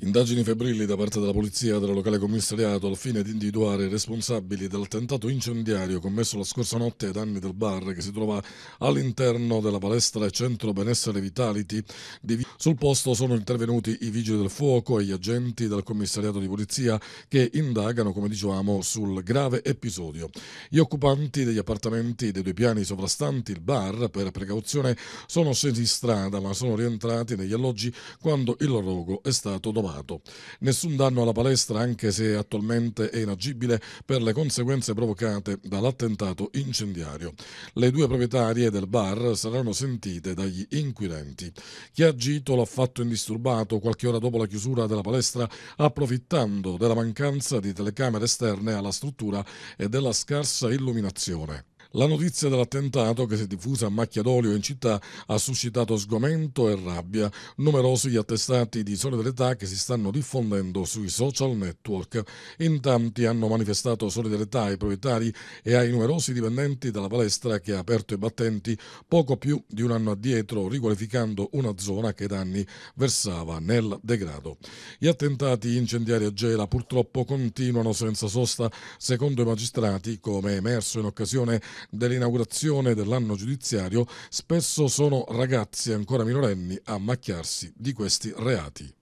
Indagini febbrili da parte della polizia del locale commissariato al fine di individuare i responsabili dell'attentato incendiario commesso la scorsa notte ai danni del bar che si trova all'interno della palestra e centro benessere Vitality. Sul posto sono intervenuti i vigili del fuoco e gli agenti del commissariato di polizia che indagano, come dicevamo, sul grave episodio. Gli occupanti degli appartamenti dei due piani sovrastanti il bar, per precauzione, sono scesi in strada ma sono rientrati negli alloggi quando il rogo è stato domato ricavato. Nessun danno alla palestra anche se attualmente è inagibile per le conseguenze provocate dall'attentato incendiario. Le due proprietarie del bar saranno sentite dagli inquirenti. Chi ha agito l'ha fatto indisturbato qualche ora dopo la chiusura della palestra approfittando della mancanza di telecamere esterne alla struttura e della scarsa illuminazione. La notizia dell'attentato, che si è diffusa a macchia d'olio in città, ha suscitato sgomento e rabbia. Numerosi gli attestati di solidarietà che si stanno diffondendo sui social network. In tanti hanno manifestato solidarietà ai proprietari e ai numerosi dipendenti della palestra che ha aperto i battenti poco più di un anno addietro, riqualificando una zona che da anni versava nel degrado. Gli attentati incendiari a Gela purtroppo continuano senza sosta, secondo i magistrati, come emerso in occasione dell'inaugurazione dell'anno giudiziario, spesso sono ragazzi ancora minorenni a macchiarsi di questi reati.